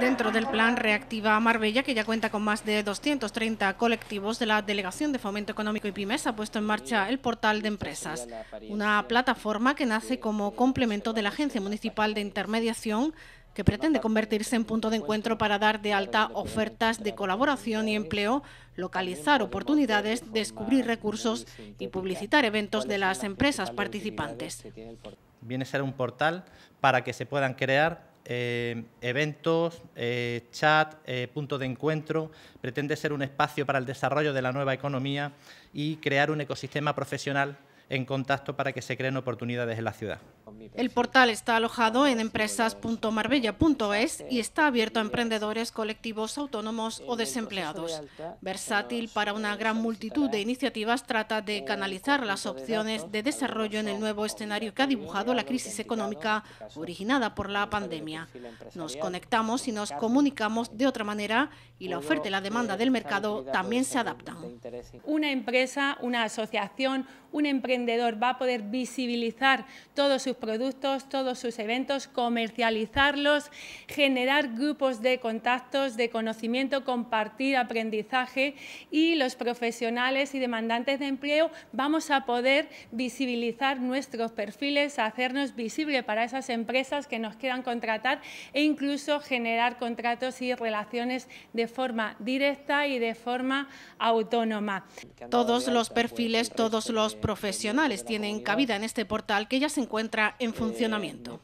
dentro del plan Reactiva Marbella, que ya cuenta con más de 230 colectivos de la Delegación de Fomento Económico y Pymes, ha puesto en marcha el portal de empresas, una plataforma que nace como complemento de la Agencia Municipal de Intermediación que pretende convertirse en punto de encuentro para dar de alta ofertas de colaboración y empleo, localizar oportunidades, descubrir recursos y publicitar eventos de las empresas participantes. Viene a ser un portal para que se puedan crear eh, eventos, eh, chat, eh, puntos de encuentro. Pretende ser un espacio para el desarrollo de la nueva economía y crear un ecosistema profesional en contacto para que se creen oportunidades en la ciudad. El portal está alojado en empresas.marbella.es y está abierto a emprendedores, colectivos, autónomos o desempleados. Versátil para una gran multitud de iniciativas, trata de canalizar las opciones de desarrollo en el nuevo escenario que ha dibujado la crisis económica este originada por la pandemia. Nos conectamos y nos comunicamos de otra manera y la oferta y la demanda del mercado también se adaptan. Una empresa, una asociación, un emprendedor va a poder visibilizar todos sus productos, todos sus eventos, comercializarlos, generar grupos de contactos, de conocimiento, compartir aprendizaje y los profesionales y demandantes de empleo vamos a poder visibilizar nuestros perfiles, hacernos visibles para esas empresas que nos quieran contratar e incluso generar contratos y relaciones de forma directa y de forma autónoma. Todos los perfiles, todos los profesionales tienen cabida en este portal que ya se encuentra en eh, funcionamiento.